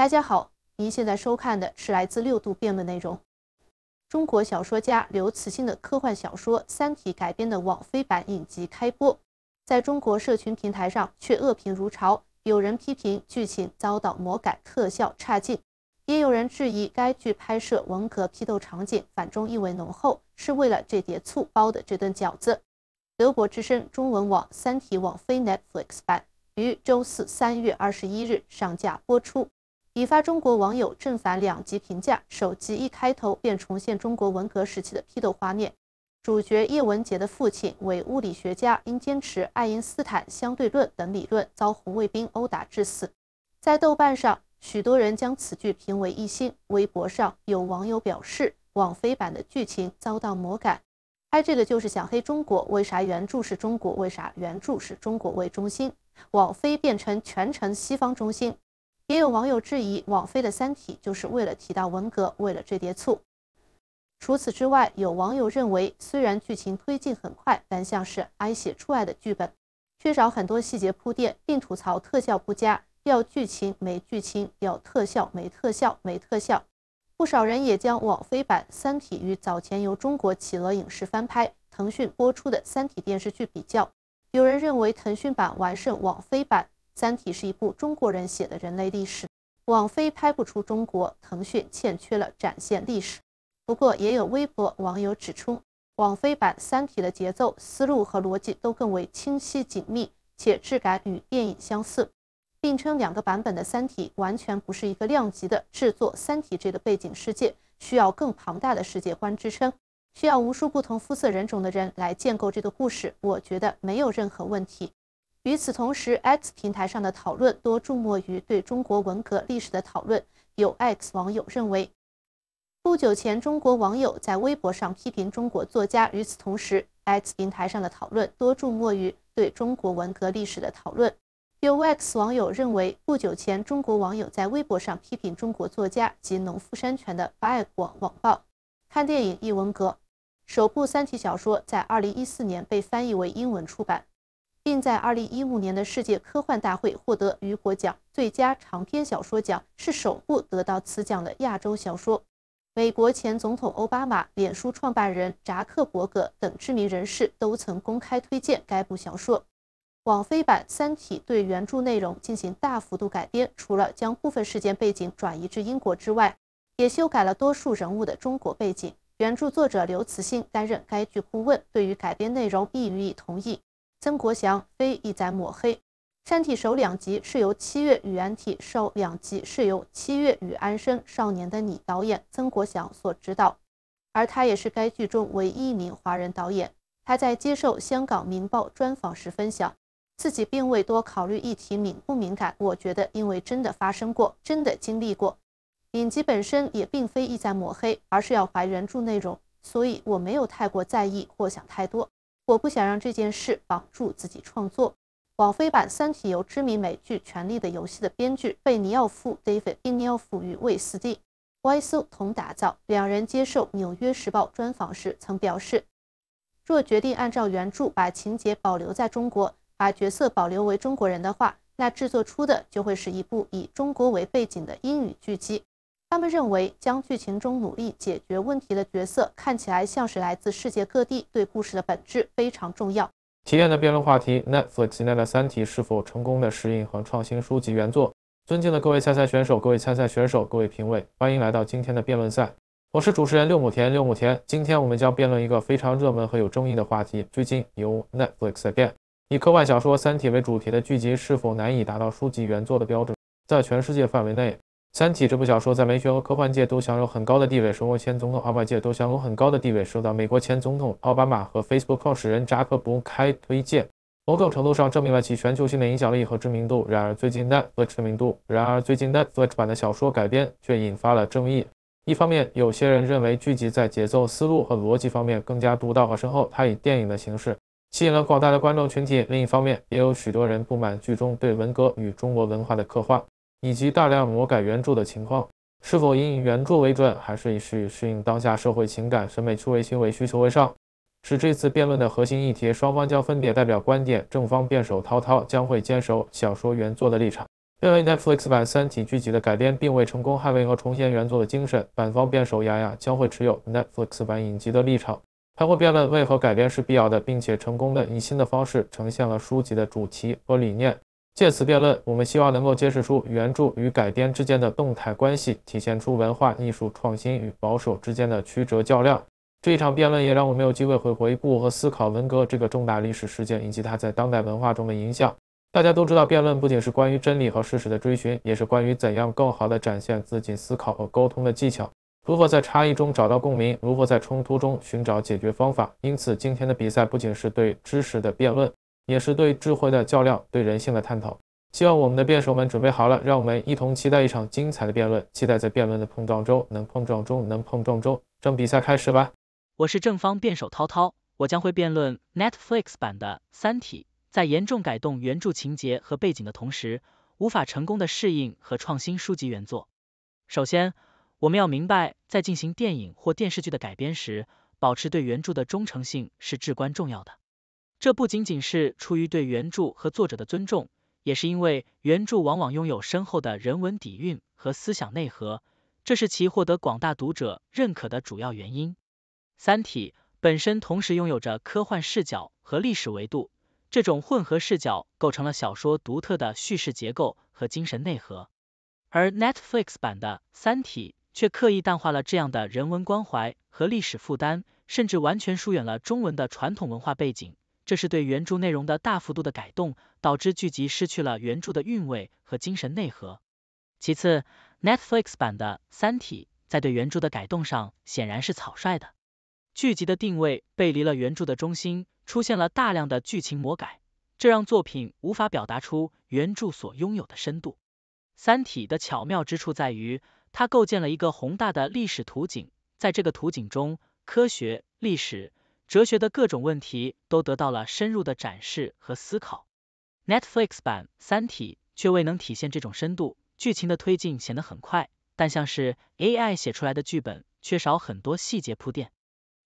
大家好，您现在收看的是来自六度辩论内容。中国小说家刘慈欣的科幻小说《三体》改编的网飞版影集开播，在中国社群平台上却恶评如潮。有人批评剧情遭到魔改，特效差劲；也有人质疑该剧拍摄文革批斗场景，反中意味浓厚，是为了这碟醋包的这顿饺子。德国之声中文网《三体》网飞 Netflix 版于周四三月二十一日上架播出。引发中国网友正反两极评价，首集一开头便重现中国文革时期的批斗画面，主角叶文洁的父亲为物理学家，因坚持爱因斯坦相对论等理论遭红卫兵殴打致死。在豆瓣上，许多人将此剧评为一星。微博上有网友表示，网飞版的剧情遭到魔改，拍这个就是想黑中国。为啥原著是中国？为啥原著是中国为中心？网飞变成全程西方中心。也有网友质疑，网飞的《三体》就是为了提到文革，为了这碟醋。除此之外，有网友认为，虽然剧情推进很快，但像是挨写出来的剧本，缺少很多细节铺垫，并吐槽特效不佳。要剧情没剧情，要特效没特效，没特效。不少人也将网飞版《三体》与早前由中国企鹅影视翻拍、腾讯播出的《三体》电视剧比较，有人认为腾讯版完胜网飞版。《三体》是一部中国人写的人类历史，网飞拍不出中国，腾讯欠缺了展现历史。不过，也有微博网友指出，网飞版《三体》的节奏、思路和逻辑都更为清晰紧密，且质感与电影相似，并称两个版本的《三体》完全不是一个量级的制作。《三体》这个背景世界需要更庞大的世界观支撑，需要无数不同肤色人种的人来建构这个故事，我觉得没有任何问题。与此同时，X 平台上的讨论多注目于对中国文革历史的讨论。有 X 网友认为，不久前中国网友在微博上批评中国作家。与此同时，X 平台上的讨论多注目于对中国文革历史的讨论。有 X 网友认为，不久前中国网友在微博上批评中国作家及农夫山泉的爱国网报》。看电影《译文革》，首部三体小说在2014年被翻译为英文出版。并在二零一五年的世界科幻大会获得雨果奖最佳长篇小说奖，是首部得到此奖的亚洲小说。美国前总统奥巴马、脸书创办人扎克伯格等知名人士都曾公开推荐该部小说。网飞版《三体》对原著内容进行大幅度改编，除了将部分事件背景转移至英国之外，也修改了多数人物的中国背景。原著作者刘慈欣担任该剧顾问，对于改编内容亦予以同意。曾国祥非意在抹黑，《山体首两集是由七月与安体首两集是由七月与安生《少年的你》导演曾国祥所执导，而他也是该剧中唯一一名华人导演。他在接受《香港明报》专访时分享，自己并未多考虑议题敏不敏感，我觉得因为真的发生过，真的经历过，影集本身也并非意在抹黑，而是要还原著内容，所以我没有太过在意或想太多。我不想让这件事绑住自己创作。网飞版《三体》由知名美剧《权力的游戏》的编剧贝尼奥夫 （David b e n i o f 与魏斯·蒂 y a s u 同打造。两人接受《纽约时报》专访时曾表示，若决定按照原著把情节保留在中国，把角色保留为中国人的话，那制作出的就会是一部以中国为背景的英语剧集。他们认为，将剧情中努力解决问题的角色看起来像是来自世界各地，对故事的本质非常重要。体验的辩论话题：Netflix 出演的《三体》是否成功的适应和创新书籍原作？尊敬的各位参赛选手，各位参赛选手，各位评委，欢迎来到今天的辩论赛。我是主持人六亩田六亩田。今天我们将辩论一个非常热门和有争议的话题：最近由 Netflix 出以科幻小说《三体》为主题的剧集是否难以达到书籍原作的标准，在全世界范围内。《三体》这部小说在文学和科幻界都享有很高的地位，受到前总统奥巴马界都享有很高的地位，受到美国前总统奥巴马和 Facebook 创始人扎克伯开推荐，某种程度上证明了其全球性的影响力和知名度。然而，最近的知名度，然而最近 Netflix 版的小说改编却引发了争议。一方面，有些人认为剧集在节奏、思路和逻辑方面更加独到和深厚，它以电影的形式吸引了广大的观众群体；另一方面，也有许多人不满剧中对文革与中国文化的刻画。以及大量魔改原著的情况，是否应以原著为准，还是以适适应当下社会情感审美趣味、行为需求为上，是这次辩论的核心议题。双方将分别代表观点，正方辩手涛涛将会坚守小说原作的立场，认为 Netflix 版《三体》剧集的改编并未成功捍卫和重现原作的精神；反方辩手雅雅将会持有 Netflix 版影集的立场，他会辩论为何改编是必要的，并且成功的以新的方式呈现了书籍的主题和理念。借此辩论，我们希望能够揭示出原著与改编之间的动态关系，体现出文化艺术创新与保守之间的曲折较量。这一场辩论也让我们有机会回回顾和思考文革这个重大历史事件以及它在当代文化中的影响。大家都知道，辩论不仅是关于真理和事实的追寻，也是关于怎样更好地展现自己思考和沟通的技巧。如何在差异中找到共鸣？如何在冲突中寻找解决方法？因此，今天的比赛不仅是对知识的辩论。也是对智慧的较量，对人性的探讨。希望我们的辩手们准备好了，让我们一同期待一场精彩的辩论。期待在辩论的碰撞中，能碰撞中能碰撞中。正比赛开始吧。我是正方辩手涛涛，我将会辩论 Netflix 版的《三体》在严重改动原著情节和背景的同时，无法成功的适应和创新书籍原作。首先，我们要明白，在进行电影或电视剧的改编时，保持对原著的忠诚性是至关重要的。这不仅仅是出于对原著和作者的尊重，也是因为原著往往拥有深厚的人文底蕴和思想内核，这是其获得广大读者认可的主要原因。《三体》本身同时拥有着科幻视角和历史维度，这种混合视角构成了小说独特的叙事结构和精神内核。而 Netflix 版的《三体》却刻意淡化了这样的人文关怀和历史负担，甚至完全疏远了中文的传统文化背景。这是对原著内容的大幅度的改动，导致剧集失去了原著的韵味和精神内核。其次，Netflix 版的《三体》在对原著的改动上显然是草率的，剧集的定位背离了原著的中心，出现了大量的剧情魔改，这让作品无法表达出原著所拥有的深度。《三体》的巧妙之处在于，它构建了一个宏大的历史图景，在这个图景中，科学、历史。哲学的各种问题都得到了深入的展示和思考。Netflix 版《三体》却未能体现这种深度，剧情的推进显得很快，但像是 AI 写出来的剧本，缺少很多细节铺垫。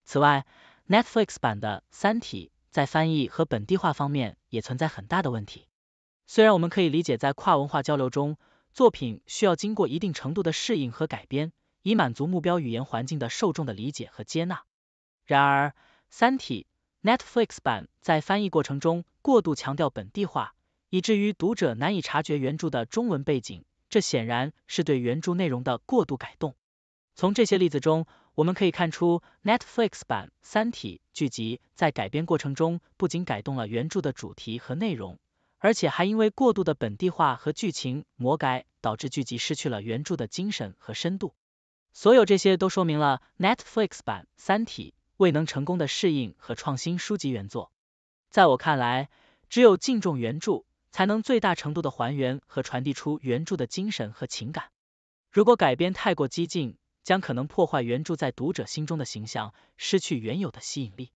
此外，Netflix 版的《三体》在翻译和本地化方面也存在很大的问题。虽然我们可以理解，在跨文化交流中，作品需要经过一定程度的适应和改编，以满足目标语言环境的受众的理解和接纳。然而，《三体》Netflix 版在翻译过程中过度强调本地化，以至于读者难以察觉原著的中文背景，这显然是对原著内容的过度改动。从这些例子中，我们可以看出 Netflix 版《三体》剧集在改编过程中不仅改动了原著的主题和内容，而且还因为过度的本地化和剧情魔改，导致剧集失去了原著的精神和深度。所有这些都说明了 Netflix 版《三体》。未能成功的适应和创新书籍原作，在我看来，只有敬重原著，才能最大程度的还原和传递出原著的精神和情感。如果改编太过激进，将可能破坏原著在读者心中的形象，失去原有的吸引力。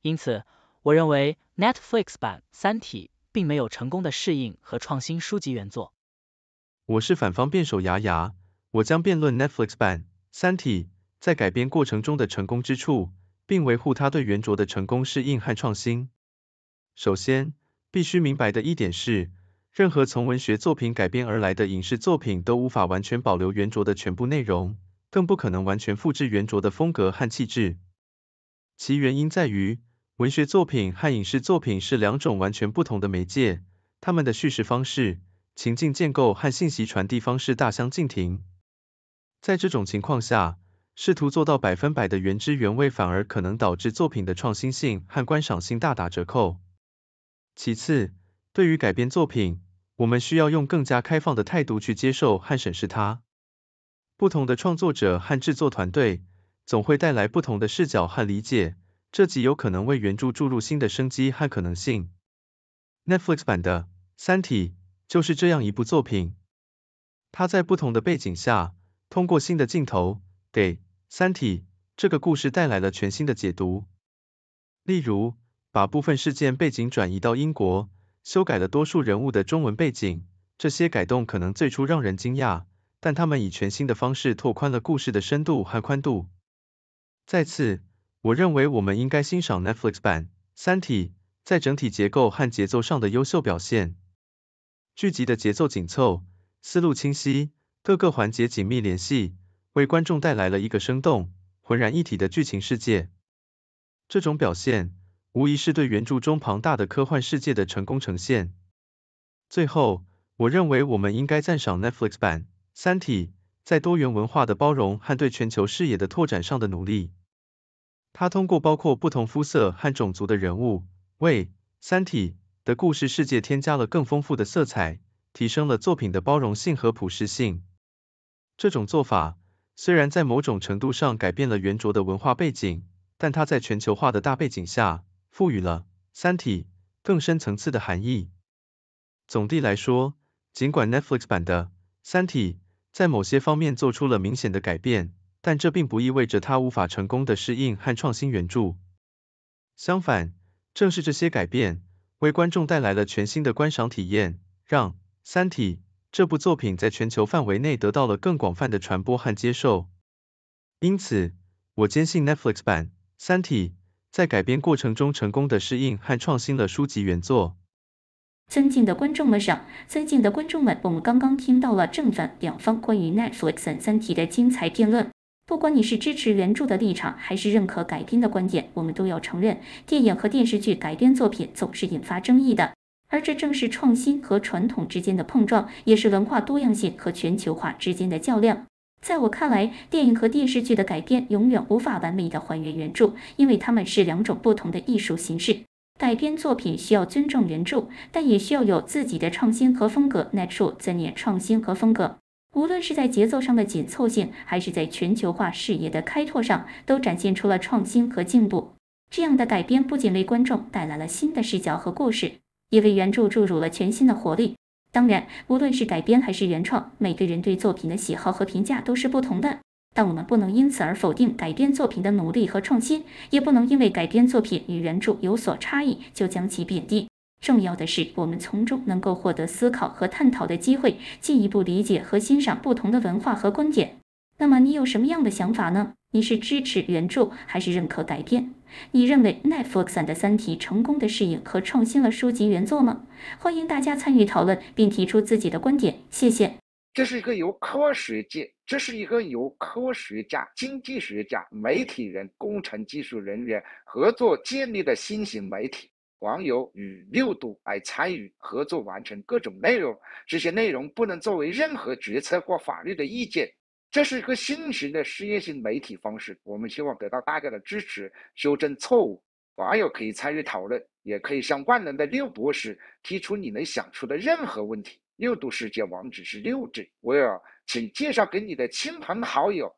因此，我认为 Netflix 版《三体》并没有成功的适应和创新书籍原作。我是反方辩手牙牙，我将辩论 Netflix 版《三体》在改编过程中的成功之处。并维护他对原著的成功适应和创新。首先，必须明白的一点是，任何从文学作品改编而来的影视作品都无法完全保留原著的全部内容，更不可能完全复制原著的风格和气质。其原因在于，文学作品和影视作品是两种完全不同的媒介，它们的叙事方式、情境建构和信息传递方式大相径庭。在这种情况下，试图做到百分百的原汁原味，反而可能导致作品的创新性和观赏性大打折扣。其次，对于改编作品，我们需要用更加开放的态度去接受和审视它。不同的创作者和制作团队总会带来不同的视角和理解，这极有可能为原著注入新的生机和可能性。Netflix 版的《三体》就是这样一部作品，它在不同的背景下，通过新的镜头给《三体》这个故事带来了全新的解读，例如把部分事件背景转移到英国，修改了多数人物的中文背景。这些改动可能最初让人惊讶，但他们以全新的方式拓宽了故事的深度和宽度。再次，我认为我们应该欣赏 Netflix 版《三体》在整体结构和节奏上的优秀表现。剧集的节奏紧凑，思路清晰，各个环节紧密联系。为观众带来了一个生动、浑然一体的剧情世界。这种表现无疑是对原著中庞大的科幻世界的成功呈现。最后，我认为我们应该赞赏 Netflix 版《三体》在多元文化的包容和对全球视野的拓展上的努力。它通过包括不同肤色和种族的人物，为《三体》的故事世界添加了更丰富的色彩，提升了作品的包容性和普适性。这种做法。虽然在某种程度上改变了原著的文化背景，但它在全球化的大背景下，赋予了《三体》更深层次的含义。总的来说，尽管 Netflix 版的《三体》在某些方面做出了明显的改变，但这并不意味着它无法成功的适应和创新原著。相反，正是这些改变为观众带来了全新的观赏体验，让《三体》。这部作品在全球范围内得到了更广泛的传播和接受，因此，我坚信 Netflix 版《三体》在改编过程中成功的适应和创新了书籍原作。尊敬的观众们，上尊敬的观众们，我们刚刚听到了正反两方关于 Netflix 版《三体》的精彩辩论。不管你是支持原著的立场，还是认可改编的观点，我们都要承认，电影和电视剧改编作品总是引发争议的。而这正是创新和传统之间的碰撞，也是文化多样性和全球化之间的较量。在我看来，电影和电视剧的改编永远无法完美的还原原著，因为它们是两种不同的艺术形式。改编作品需要尊重原著，但也需要有自己的创新和风格。n a t f l i x 在创新和风格，无论是在节奏上的紧凑性，还是在全球化视野的开拓上，都展现出了创新和进步。这样的改编不仅为观众带来了新的视角和故事。也为原著注入了全新的活力。当然，无论是改编还是原创，每个人对作品的喜好和评价都是不同的。但我们不能因此而否定改编作品的努力和创新，也不能因为改编作品与原著有所差异就将其贬低。重要的是，我们从中能够获得思考和探讨的机会，进一步理解和欣赏不同的文化和观点。那么，你有什么样的想法呢？你是支持原著，还是认可改编？你认为 Netflix 的《三体》成功的适应和创新了书籍原作吗？欢迎大家参与讨论，并提出自己的观点。谢谢。这是一个由科学界、这是一个由科学家、经济学家、媒体人、工程技术人员合作建立的新型媒体。网友与六度来参与合作，完成各种内容。这些内容不能作为任何决策或法律的意见。这是一个新型的事业性媒体方式，我们希望得到大家的支持，修正错误，网友可以参与讨论，也可以向万能的六博士提出你能想出的任何问题。六度世界网址是六 G，我要请介绍给你的亲朋好友。